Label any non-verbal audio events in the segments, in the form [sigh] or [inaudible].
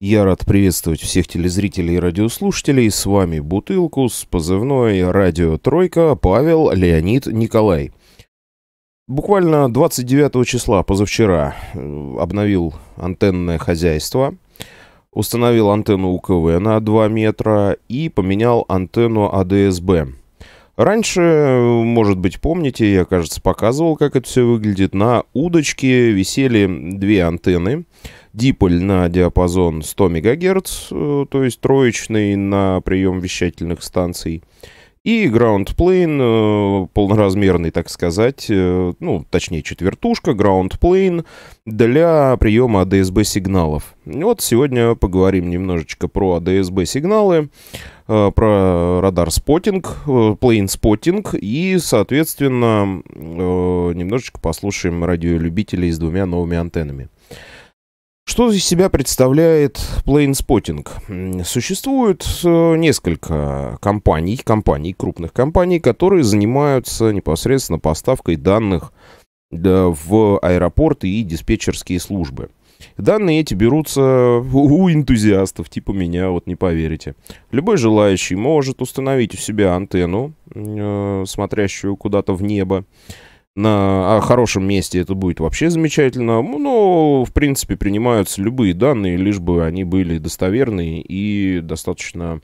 Я рад приветствовать всех телезрителей и радиослушателей. С вами Бутылку с позывной «Радио Тройка» Павел Леонид Николай. Буквально 29 числа позавчера э, обновил антенное хозяйство, установил антенну УКВ на 2 метра и поменял антенну АДСБ. Раньше, может быть, помните, я, кажется, показывал, как это все выглядит. На удочке висели две антенны – диполь на диапазон 100 МГц, э, то есть троечный на прием вещательных станций. И Ground Plane, э, полноразмерный, так сказать, э, ну, точнее, четвертушка, Ground Plane для приема ADSB а сигналов. Вот сегодня поговорим немножечко про ADSB а сигналы, про радар спотинг, plane спотинг и, соответственно, немножечко послушаем радиолюбителей с двумя новыми антеннами. Что из себя представляет Plainspotting? Существует э, несколько компаний, компаний, крупных компаний, которые занимаются непосредственно поставкой данных в аэропорты и диспетчерские службы. Данные эти берутся у энтузиастов, типа меня, вот не поверите. Любой желающий может установить у себя антенну, э, смотрящую куда-то в небо, на хорошем месте это будет вообще замечательно. Ну, но, в принципе, принимаются любые данные, лишь бы они были достоверны и достаточно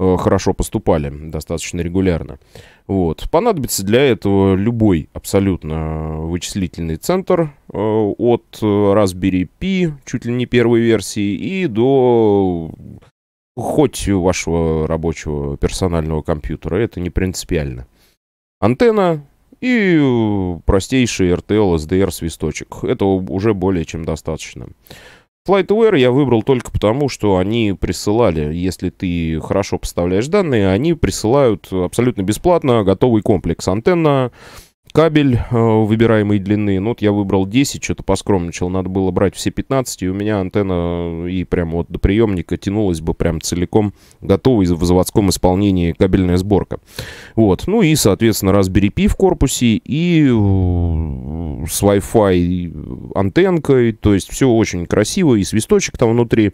э, хорошо поступали, достаточно регулярно. Вот. Понадобится для этого любой абсолютно вычислительный центр э, от Raspberry Pi, чуть ли не первой версии, и до хоть вашего рабочего персонального компьютера. Это не принципиально. Антенна и простейший RTL SDR свисточек. Этого уже более чем достаточно. FlightAware я выбрал только потому, что они присылали, если ты хорошо поставляешь данные, они присылают абсолютно бесплатно готовый комплекс антенна, кабель э, выбираемой длины. Ну, вот я выбрал 10, что-то поскромничал. Надо было брать все 15, и у меня антенна э, и прямо вот до приемника тянулась бы прям целиком готовой в заводском исполнении кабельная сборка. Вот. Ну и, соответственно, Raspberry Pi в корпусе и э, с Wi-Fi антенкой. То есть все очень красиво, и свисточек там внутри.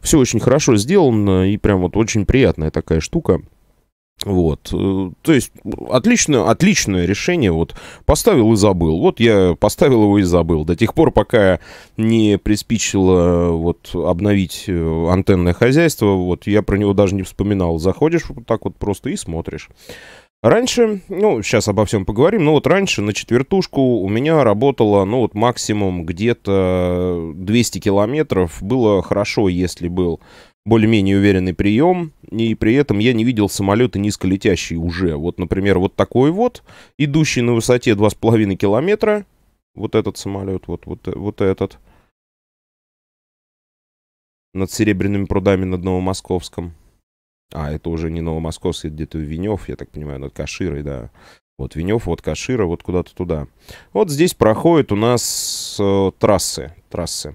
Все очень хорошо сделано, и прям вот очень приятная такая штука. Вот. Э, то есть отличное, отличное решение. Вот поставил и забыл. Вот я поставил его и забыл. До тех пор, пока не приспичило вот, обновить э, антенное хозяйство, вот я про него даже не вспоминал. Заходишь вот так вот просто и смотришь. Раньше, ну, сейчас обо всем поговорим, но вот раньше на четвертушку у меня работало, ну, вот максимум где-то 200 километров. Было хорошо, если был более-менее уверенный прием, и при этом я не видел самолеты низколетящие уже. Вот, например, вот такой вот, идущий на высоте 2,5 километра, вот этот самолет, вот, вот, вот этот, над серебряными прудами над Новомосковском. А, это уже не Новомосковск, это где-то Венев, я так понимаю, над Каширой, да. Вот Венев, вот Кашира, вот куда-то туда. Вот здесь проходят у нас э, трассы, трассы.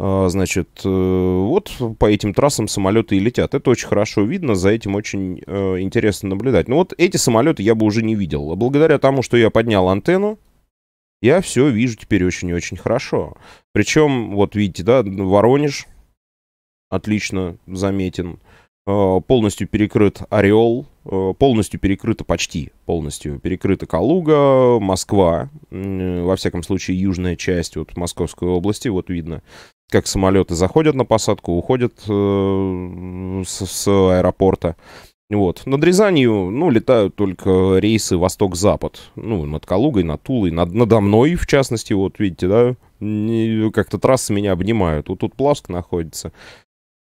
А, значит, э, вот по этим трассам самолеты и летят. Это очень хорошо видно, за этим очень э, интересно наблюдать. Но вот эти самолеты я бы уже не видел. А благодаря тому, что я поднял антенну, я все вижу теперь очень и очень хорошо. Причем, вот видите, да, Воронеж отлично заметен. А, полностью перекрыт Орел, э, полностью перекрыта, почти полностью перекрыта Калуга, Москва, во всяком случае, южная часть вот Московской области, вот видно как самолеты заходят на посадку, уходят э, с, с аэропорта. Вот. Над Рязанью, ну, летают только рейсы восток-запад. Ну, над Калугой, над Тулой, над, надо мной, в частности, вот, видите, да? Как-то трассы меня обнимают. Вот тут Плавск находится.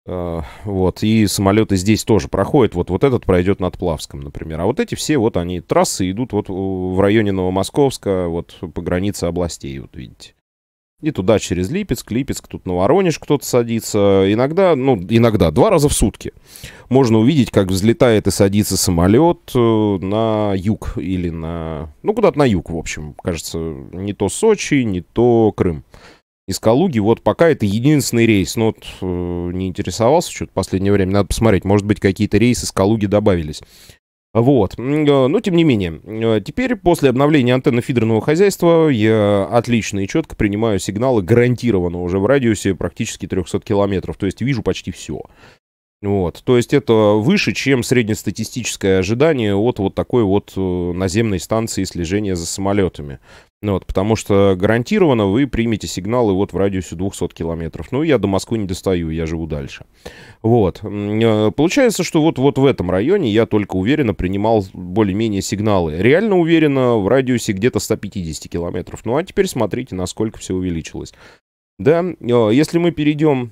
Э, вот, и самолеты здесь тоже проходят. Вот, вот этот пройдет над Плавском, например. А вот эти все, вот они, трассы идут вот в районе Новомосковска, вот по границе областей, вот видите. И туда через Липецк, Липецк, тут на Воронеж кто-то садится. Иногда, ну, иногда, два раза в сутки можно увидеть, как взлетает и садится самолет э, на юг или на... Ну, куда-то на юг, в общем. Кажется, не то Сочи, не то Крым. Из Калуги вот пока это единственный рейс. Но ну, вот, э, не интересовался что-то в последнее время. Надо посмотреть, может быть, какие-то рейсы из Калуги добавились. Вот. Э, но, тем не менее, э, теперь после обновления антенны фидерного хозяйства я отлично и четко принимаю сигналы гарантированно уже в радиусе практически 300 километров. То есть вижу почти все. Вот. То есть это выше, чем среднестатистическое ожидание от вот такой вот э, наземной станции слежения за самолетами. Ну вот, потому что гарантированно вы примете сигналы вот в радиусе 200 километров. Ну, я до Москвы не достаю, я живу дальше. Вот. Э, получается, что вот, вот в этом районе я только уверенно принимал более-менее сигналы. Реально уверенно в радиусе где-то 150 километров. Ну, а теперь смотрите, насколько все увеличилось. Да, э, если мы перейдем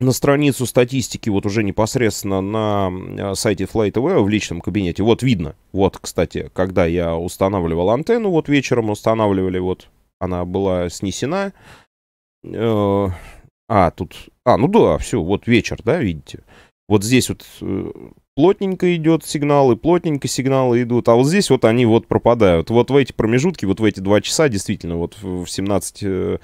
на страницу статистики, вот уже непосредственно на сайте Flight в личном кабинете, вот видно, вот, кстати, когда я устанавливал антенну, вот вечером устанавливали, вот, она была снесена, э, а, тут, а, ну да, все, вот вечер, да, видите, вот здесь вот э, плотненько идет сигналы, плотненько сигналы идут, а вот здесь вот они вот пропадают, вот в эти промежутки, вот в эти два часа, действительно, вот в 17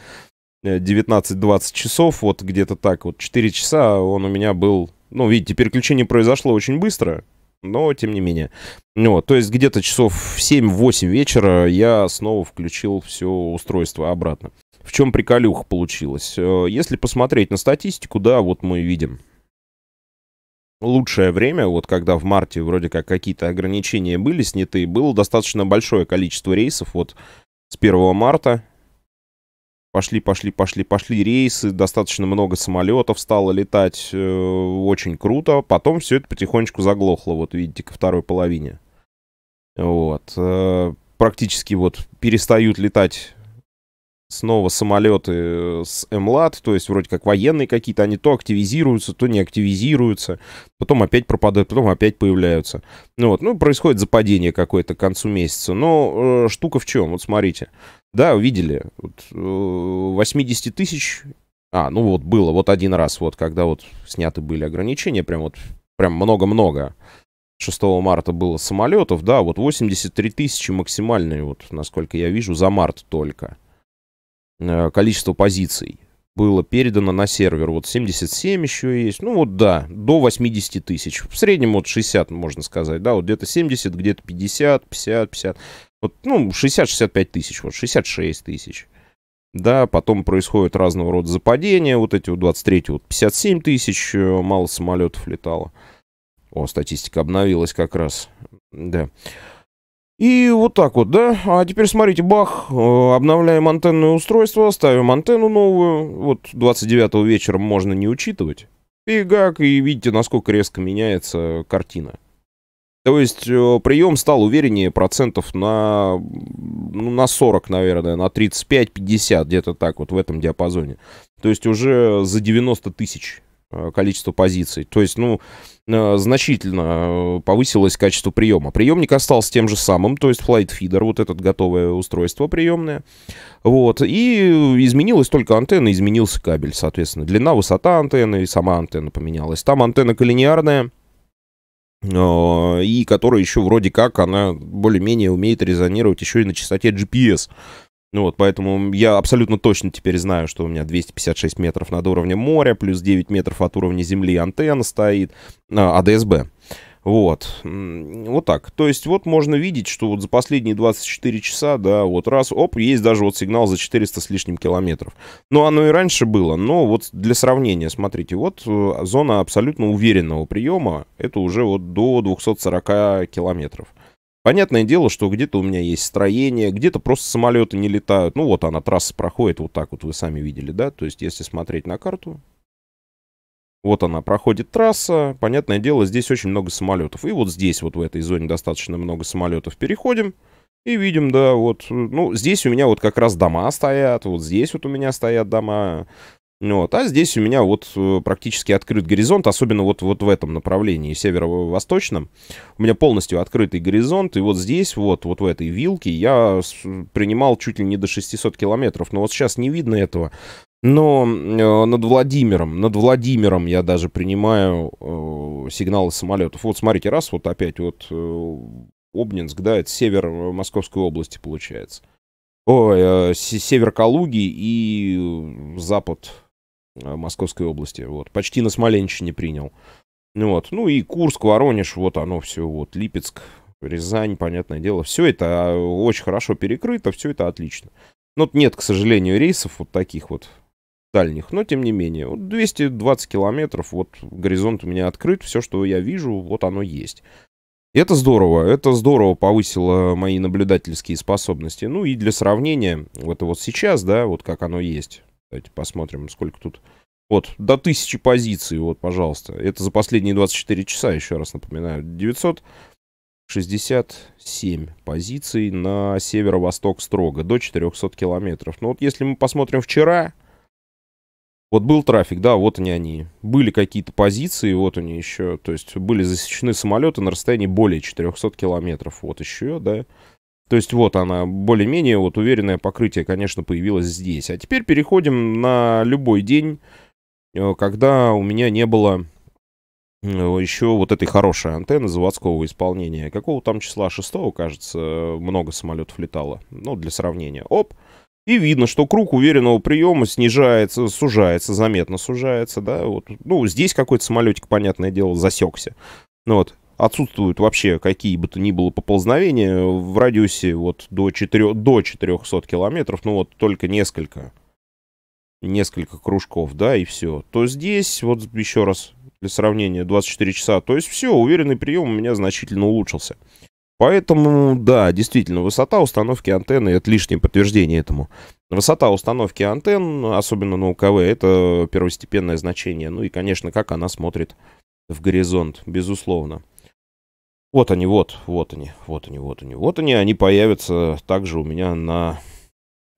19-20 э, часов, вот где-то так, вот 4 часа он у меня был... Ну, видите, переключение произошло очень быстро, но тем не менее. Ну, то есть где-то часов в 7-8 вечера я снова включил все устройство обратно. В чем приколюха получилась? Э, если посмотреть на статистику, да, вот мы видим лучшее время, вот когда в марте вроде как какие-то ограничения были сняты, было достаточно большое количество рейсов, вот с 1 марта Пошли, пошли, пошли, пошли рейсы, достаточно много самолетов стало летать, э, очень круто. Потом все это потихонечку заглохло, вот видите, ко второй половине. Вот. Э, практически вот перестают летать снова самолеты э, с МЛАД, то есть вроде как военные какие-то, они то активизируются, то не активизируются, потом опять пропадают, потом опять появляются. Ну вот, ну происходит западение какое-то к концу месяца. Но э, штука в чем? Вот смотрите, да, увидели. Вот, 80 э, тысяч... А, ну вот было, вот один раз, вот когда вот сняты были ограничения, прям вот, прям много-много. 6 марта было самолетов, да, вот 83 тысячи максимальные, вот, насколько я вижу, за март только. Э, количество позиций было передано на сервер. Вот 77 еще есть. Ну вот да, до 80 тысяч. В среднем вот 60, можно сказать. Да, вот где-то 70, где-то 50, 50, 50. Вот, ну, 60-65 тысяч, вот 66 тысяч. Да, потом происходят разного рода западения. Вот эти вот 23 вот 57 тысяч, э, мало самолетов летало. О, статистика обновилась как раз. Да. И вот так вот, да. А теперь смотрите, бах, э, обновляем антенное устройство, ставим антенну новую. Вот 29 вечера можно не учитывать. И как, и видите, насколько резко меняется картина. То есть э, прием стал увереннее процентов на, ну, на 40, наверное, на 35-50, где-то так вот в этом диапазоне. То есть уже за 90 тысяч э, количество позиций. То есть, ну, э, значительно повысилось качество приема. Приемник остался тем же самым, то есть Flight Feeder, вот это готовое устройство приемное. Вот, и изменилась только антенна, изменился кабель, соответственно. Длина, высота антенны и сама антенна поменялась. Там антенна коллинеарная, а, и которая еще вроде как, она более-менее умеет резонировать еще и на частоте GPS. Ну вот, поэтому я абсолютно точно теперь знаю, что у меня 256 метров над уровнем моря, плюс 9 метров от уровня земли антенна стоит, а, вот. Вот так. То есть вот можно видеть, что вот за последние 24 часа, да, вот раз, оп, есть даже вот сигнал за 400 с лишним километров. Ну, оно и раньше было, но вот для сравнения, смотрите, вот э, зона абсолютно уверенного приема, это уже вот до 240 километров. Понятное дело, что где-то у меня есть строение, где-то просто самолеты не летают. Ну вот она, трасса проходит вот так вот, вы сами видели, да? То есть если смотреть на карту, вот она, проходит трасса. Понятное дело, здесь очень много самолетов. И вот здесь, вот в этой зоне достаточно много самолетов. Переходим. И видим, да, вот, ну, здесь у меня вот как раз дома стоят, вот здесь вот у меня стоят дома, вот, а здесь у меня вот э, практически открыт горизонт, особенно вот, вот в этом направлении, северо-восточном, у меня полностью открытый горизонт, и вот здесь вот, вот в этой вилке я принимал чуть ли не до 600 километров, но вот сейчас не видно этого, но э, над Владимиром, над Владимиром я даже принимаю э, сигналы самолетов. Вот смотрите, раз вот опять вот э, Обнинск, да, это север Московской области получается. Ой, север Калуги и запад Московской области. Вот, почти на Смоленщине принял. Ну вот, ну и Курск, Воронеж, вот оно все, вот Липецк, Рязань, понятное дело. Все это очень хорошо перекрыто, все это отлично. Но нет, к сожалению, рейсов вот таких вот дальних, но тем не менее. 220 километров, вот горизонт у меня открыт, все, что я вижу, вот оно есть. это здорово, это здорово повысило мои наблюдательские способности. Ну и для сравнения, вот вот сейчас, да, вот как оно есть. Давайте посмотрим, сколько тут. Вот, до тысячи позиций, вот, пожалуйста. Это за последние 24 часа, еще раз напоминаю. 967 позиций на северо-восток строго, до 400 километров. Но ну вот если мы посмотрим вчера, вот был трафик, да, вот они они. Были какие-то позиции, вот они еще. То есть были засечены самолеты на расстоянии более 400 километров. Вот еще, да. То есть вот она, более-менее вот уверенное покрытие, конечно, появилось здесь. А теперь переходим на любой день, э, когда у меня не было э, еще вот этой хорошей антенны заводского исполнения. Какого там числа? 6, кажется, много самолетов летало. Ну, для сравнения. Оп! Оп! И видно, что круг уверенного приема снижается, сужается, заметно сужается, да, вот. Ну, здесь какой-то самолетик, понятное дело, засекся. Ну, вот. Отсутствуют вообще какие бы то ни было поползновения в радиусе вот до, 4, до 400 километров, ну вот только несколько, несколько кружков, да, и все. То здесь, вот еще раз для сравнения, 24 часа, то есть все, уверенный прием у меня значительно улучшился. Поэтому, да, действительно, высота установки антенны – это лишнее подтверждение этому. Высота установки антенн, особенно на УКВ, это первостепенное значение. Ну и, конечно, как она смотрит в горизонт, безусловно. Вот они, вот, вот они, вот они, вот они, вот они. Они появятся также у меня на,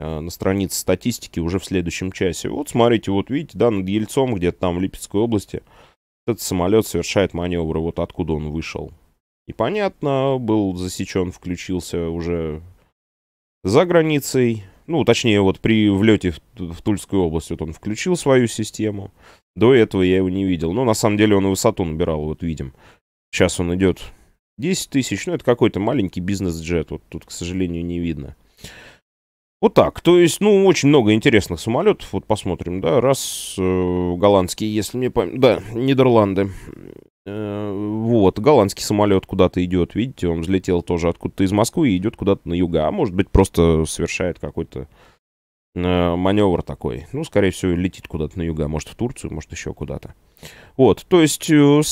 э, на странице статистики уже в следующем часе. Вот смотрите, вот видите, да, над Ельцом, где-то там в Липецкой области, этот самолет совершает маневры, вот откуда он вышел. И понятно, был засечен, включился уже за границей. Ну, точнее, вот при влете в, в Тульскую область вот он включил свою систему. До этого я его не видел. Но на самом деле он и высоту набирал, вот видим. Сейчас он идет 10 тысяч. Ну, это какой-то маленький бизнес-джет. Вот тут, к сожалению, не видно. Вот так. То есть, ну, очень много интересных самолетов. Вот посмотрим, да. Раз э, голландские, если мне память... Да, Нидерланды. Э, вот, голландский самолет куда-то идет, видите, он взлетел тоже откуда-то из Москвы и идет куда-то на юга. А может быть, просто совершает какой-то э, маневр такой. Ну, скорее всего, летит куда-то на юга, может, в Турцию, может, еще куда-то. Вот, то есть э,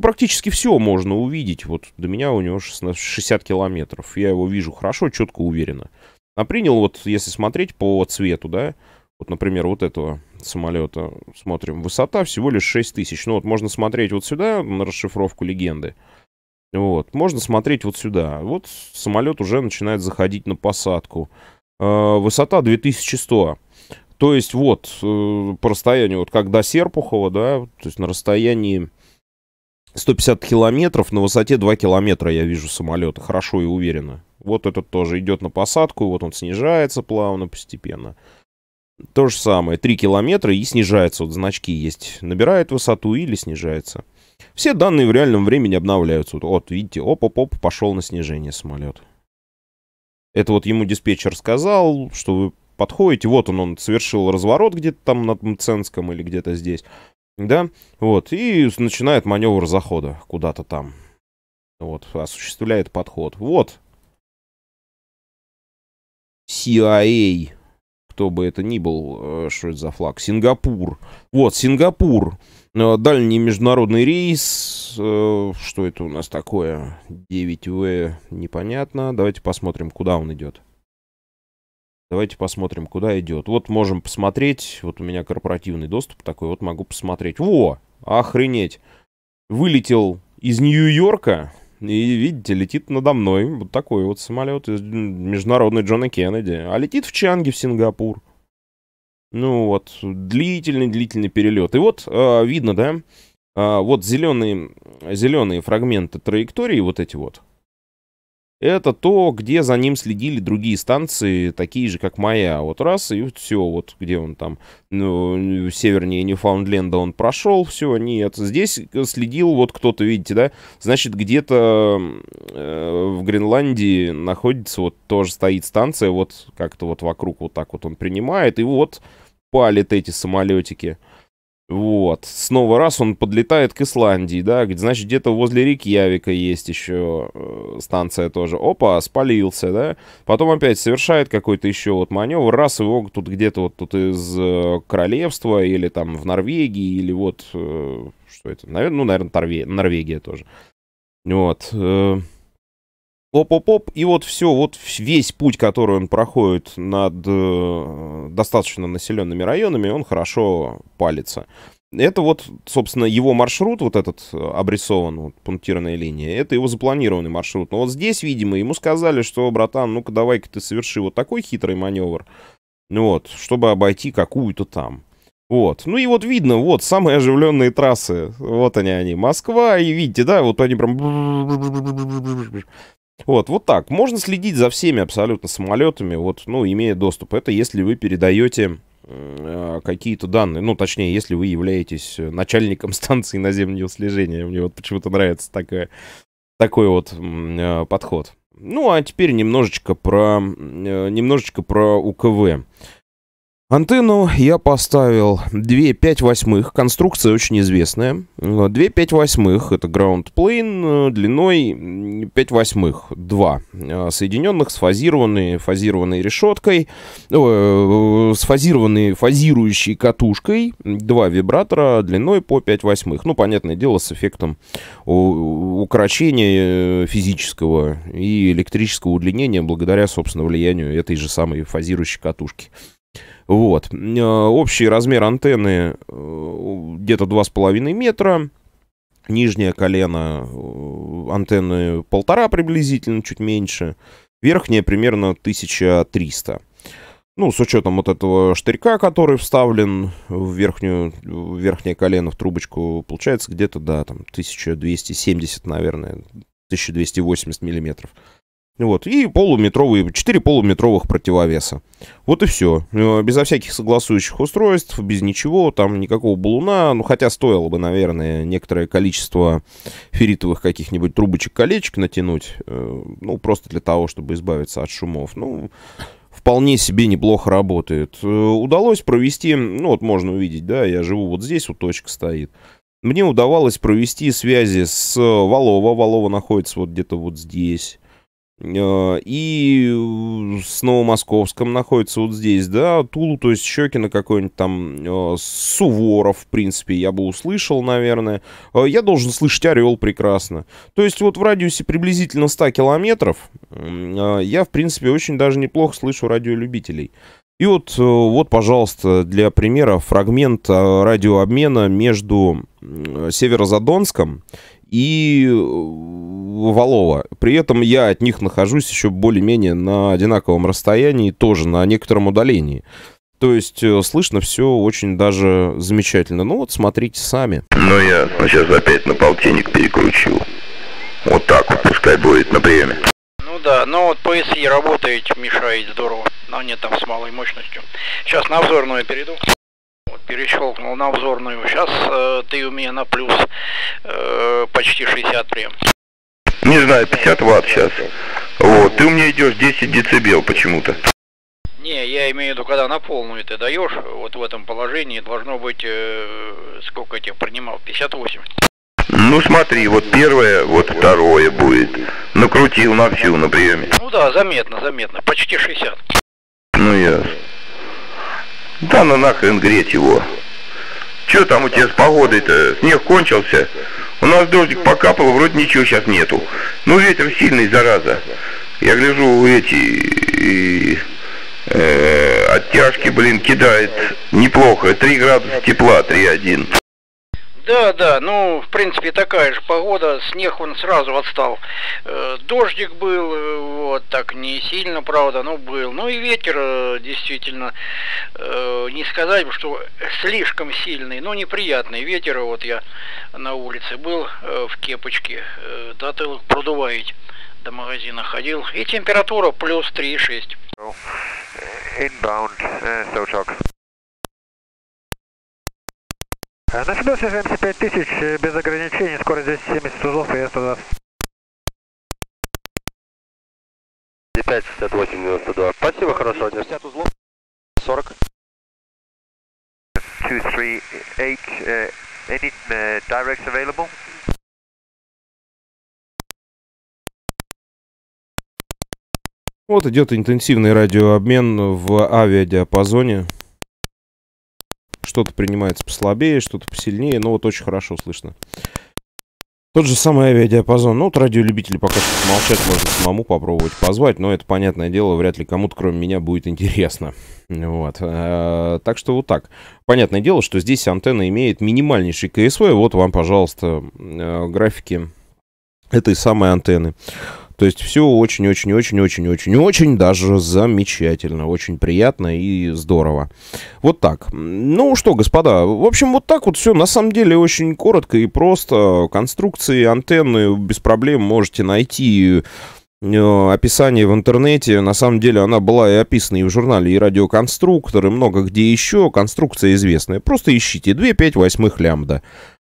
практически все можно увидеть. Вот до меня у него 16, 60 километров. Я его вижу хорошо, четко, уверенно. А принял, вот если смотреть по цвету, да, вот, например, вот этого самолета. Смотрим, высота всего лишь 6 тысяч. Ну вот можно смотреть вот сюда на расшифровку легенды. Вот, можно смотреть вот сюда. Вот самолет уже начинает заходить на посадку. Э, высота 2100. То есть вот э, по расстоянию, вот как до Серпухова, да, то есть на расстоянии 150 километров, на высоте 2 километра я вижу самолеты, хорошо и уверенно. Вот этот тоже идет на посадку, вот он снижается плавно, постепенно. То же самое, 3 километра и снижается, вот значки есть, набирает высоту или снижается. Все данные в реальном времени обновляются. Вот, вот видите, оп-оп-оп, пошел на снижение самолет. Это вот ему диспетчер сказал, что вы подходите, вот он, он совершил разворот где-то там над Мценском или где-то здесь, да, вот, и начинает маневр захода куда-то там, вот, осуществляет подход. Вот. CIA кто бы это ни был, э, что это за флаг, Сингапур. Вот, Сингапур, э, дальний международный рейс, э, что это у нас такое, 9В, непонятно, давайте посмотрим, куда он идет. Давайте посмотрим, куда идет. Вот можем посмотреть, вот у меня корпоративный доступ такой, вот могу посмотреть. Во, охренеть, вылетел из Нью-Йорка, и, видите, летит надо мной вот такой вот самолет из международной Джона Кеннеди. А летит в Чанге в Сингапур. Ну вот, длительный-длительный перелет. И вот, э, видно, да, э, вот зеленые, зеленые фрагменты траектории вот эти вот, это то, где за ним следили другие станции, такие же, как моя. Вот раз, и вот все, вот где он там, ну, севернее Ньюфаундленда он прошел, все, нет. Здесь э, следил вот кто-то, видите, да? Значит, где-то э, в Гренландии находится, вот тоже стоит станция, вот как-то вот вокруг вот так вот он принимает, и вот палит эти самолетики. Вот. Снова раз он подлетает к Исландии, да, значит, где-то возле реки Явика есть еще э, станция тоже. Опа, спалился, да. Потом опять совершает какой-то еще вот маневр, раз его тут где-то вот тут из э, королевства или там в Норвегии, или вот, э, что это, наверное, ну, наверное, Норвегия тоже. Вот оп-оп-оп, и вот все, вот весь путь, который он проходит над э, достаточно населенными районами, он хорошо палится. Это вот, собственно, его маршрут, вот этот э, обрисован, вот, пунктирная линия, это его запланированный маршрут. Но вот здесь, видимо, ему сказали, что, братан, ну-ка давай-ка ты соверши вот такой хитрый маневр, ну вот, чтобы обойти какую-то там. Вот. Ну и вот видно, вот, самые оживленные трассы. Вот они, они. Москва, и видите, да, вот они прям... Вот, вот так. Можно следить за всеми абсолютно самолетами, вот, ну, имея доступ. Это если вы передаете а, какие-то данные, ну, точнее, если вы являетесь э, начальником [laughs] станции наземного слежения. Мне вот почему-то нравится такое, такой вот а, подход. Ну, а теперь немножечко про, э, немножечко про УКВ. Антенну я поставил 2 5 восьмых, конструкция очень известная. 2 5 восьмых, это ground plane, э, длиной 5 восьмых, 2, э, соединенных, сфазированные, фазированной решеткой, э, э сфазированные, фазирующей катушкой, два вибратора длиной по 5 восьмых. Ну, понятное дело, с эффектом укорочения физического и электрического удлинения благодаря, собственно, влиянию этой же самой фазирующей катушки. Вот. Э, общий размер антенны э, где-то 2,5 метра. Нижнее колено э, антенны полтора приблизительно, чуть меньше. Верхнее примерно 1300. Ну, с учетом вот этого штырька, который вставлен в, верхнюю, в верхнее колено, в трубочку, получается где-то, да, там 1270, наверное, 1280 миллиметров. Вот. И полуметровые, 4 полуметровых противовеса. Вот и все. Э, безо всяких согласующих устройств, без ничего, там никакого балуна. Ну, хотя стоило бы, наверное, некоторое количество ферритовых каких-нибудь трубочек-колечек натянуть. Э, ну, просто для того, чтобы избавиться от шумов. Ну, вполне себе неплохо работает. Э, удалось провести, ну, вот можно увидеть, да, я живу вот здесь, вот точка стоит. Мне удавалось провести связи с Валова. Валова находится вот где-то вот здесь Э, и с Новомосковском находится вот здесь, да, Тулу, то есть Щекина какой-нибудь там, э, Суворов, в принципе, я бы услышал, наверное. Э, я должен слышать Орел прекрасно. То есть вот в радиусе приблизительно 100 километров я, в принципе, очень даже неплохо слышу радиолюбителей. И вот, вот, пожалуйста, для примера фрагмент радиообмена между Северозадонском и э, Валова. При этом я от них нахожусь еще более-менее на одинаковом расстоянии, тоже на некотором удалении. То есть э, слышно все очень даже замечательно. Ну вот смотрите сами. Ну я сейчас опять на полтинник перекручу. Вот так вот, пускай будет на приеме. Ну да, но ну вот PSI работает, мешает здорово. Но нет там с малой мощностью. Сейчас на обзорную перейду перещелкнул на обзорную. Сейчас э, ты у меня на плюс э, почти 63. Не знаю, 50 ватт сейчас. Вот, ты у меня идешь 10 децибел почему-то. Не, я имею в виду, когда на полную ты даешь, вот в этом положении должно быть, э, сколько я тебя принимал, 58. Ну смотри, вот первое, вот второе будет. Накрутил на всю на приеме. Ну да, заметно, заметно, почти 60. Ну ясно. Да ну нахрен греть его. Че там у тебя с погодой-то? Снег кончился? У нас дождик покапал, вроде ничего сейчас нету. Ну ветер сильный, зараза. Я гляжу, эти и, э, оттяжки, блин, кидает неплохо. Три градуса тепла, 3,1. Да, да, ну, в принципе, такая же погода, снег он сразу отстал. Э, дождик был, э, вот, так не сильно, правда, но был. Ну и ветер, э, действительно, не сказать, что слишком сильный, но неприятный ветер, вот я на улице был в кепочке, затылок продуваете до магазина ходил. И температура плюс 3,6. На Федосе ЖМС 5000 без ограничений, скорость 270 узлов и 120. 5, 68, 92. Спасибо, хорошего дня. 50 узлов. 40. 238, uh, any uh, directs available? Вот идет интенсивный радиообмен в авиадиапазоне. Что-то принимается послабее, что-то посильнее, но ну, вот очень хорошо слышно. Тот же самый авиадиапазон. Ну, вот радиолюбители пока что молчат, можно самому попробовать позвать, но это, понятное дело, вряд ли кому-то, кроме меня, будет интересно. Вот. А, так что вот так. Понятное дело, что здесь антенна имеет минимальнейший КСВ. Вот вам, пожалуйста, э, графики этой самой антенны. То есть все очень-очень-очень-очень-очень-очень даже замечательно, очень приятно и здорово. Вот так. Ну что, господа, в общем, вот так вот все на самом деле очень коротко и просто. Конструкции, антенны без проблем можете найти э, описание в интернете. На самом деле она была и описана и в журнале, и радиоконструктор, и много где еще. Конструкция известная. Просто ищите 2,5 восьмых лямбда.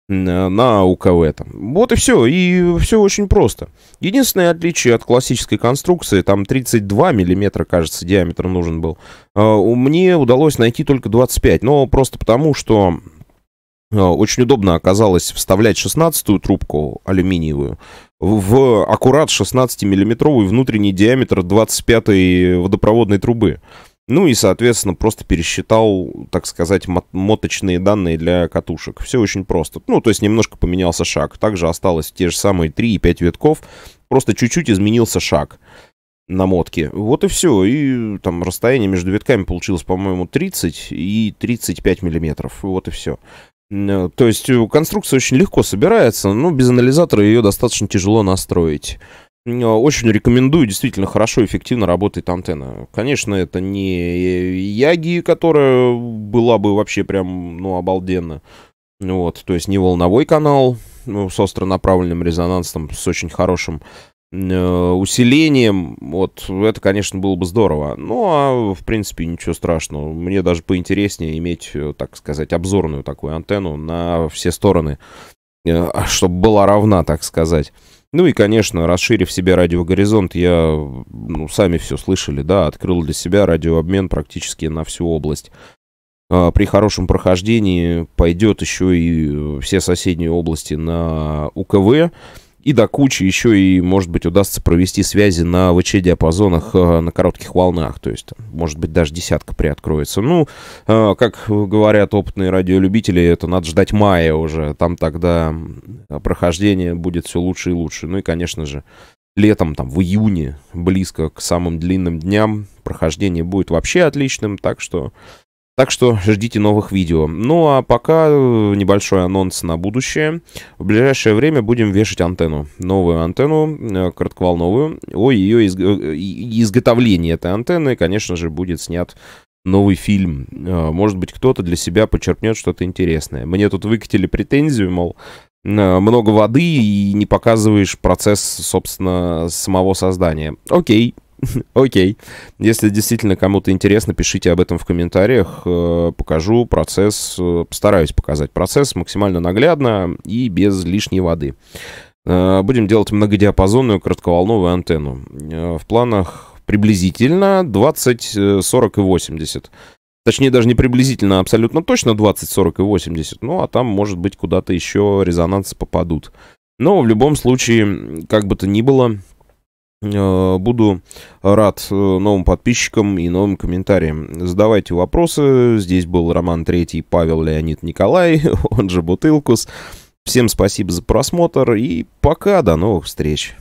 Э, на УКВ. Там. Вот и все. И все очень просто. Единственное отличие от классической конструкции, там 32 миллиметра, кажется, диаметр нужен был. Э, мне удалось найти только 25. Но просто потому, что э, очень удобно оказалось вставлять 16-ю трубку алюминиевую в аккурат 16-миллиметровый внутренний диаметр 25-й водопроводной трубы. Ну и, соответственно, просто пересчитал, так сказать, моточные данные для катушек. Все очень просто. Ну, то есть немножко поменялся шаг. Также осталось те же самые 3 и 5 витков. Просто чуть-чуть изменился шаг на мотке. Вот и все. И там расстояние между витками получилось, по-моему, 30 и 35 миллиметров. Вот и все. Э, то есть э, конструкция очень легко собирается, но без анализатора ее достаточно тяжело настроить. Э, очень рекомендую, действительно хорошо, эффективно работает антенна. Конечно, это не Яги, которая была бы вообще прям, ну, обалденно. Вот, то есть не волновой канал ну, с остро направленным резонансом, с очень хорошим э, усилением. Вот, это, конечно, было бы здорово. Ну, а, в принципе, ничего страшного. Мне даже поинтереснее иметь, э, так сказать, обзорную такую антенну на все стороны, э, чтобы была равна, так сказать. Ну и, конечно, расширив себе радиогоризонт, я, ну, сами все слышали, да, открыл для себя радиообмен практически на всю область. А, при хорошем прохождении пойдет еще и э, все соседние области на УКВ, и до кучи еще и, может быть, удастся провести связи на ВЧ-диапазонах э, на коротких волнах. То есть, может быть, даже десятка приоткроется. Ну, э, как говорят опытные радиолюбители, это надо ждать мая уже. Там тогда прохождение будет все лучше и лучше. Ну и, конечно же, летом, там, в июне, близко к самым длинным дням, прохождение будет вообще отличным. Так что так что ждите новых видео. Ну а пока э, небольшой анонс на будущее. В ближайшее время будем вешать антенну. Новую антенну, э, коротковолновую. О ее изг... Э, изготовлении этой антенны, конечно же, будет снят новый фильм. Может быть, кто-то для себя почерпнет что-то интересное. Мне тут выкатили претензию, мол, много воды и не показываешь процесс, собственно, самого создания. Окей, [laughs] Окей. Если действительно кому-то интересно, пишите об этом в комментариях. Э, покажу процесс, э, постараюсь показать процесс максимально наглядно и без лишней воды. Э, будем делать многодиапазонную коротковолновую антенну. В планах приблизительно 20, 40 и 80. Точнее, даже не приблизительно, а абсолютно точно 20, 40 и 80. Ну, а там, может быть, куда-то еще резонансы попадут. Но в любом случае, как бы то ни было, Э, буду рад э, новым подписчикам и новым комментариям. Задавайте вопросы. Здесь был Роман Третий, Павел Леонид Николай, [laughs] он же Бутылкус. Всем спасибо за просмотр и пока, до новых встреч.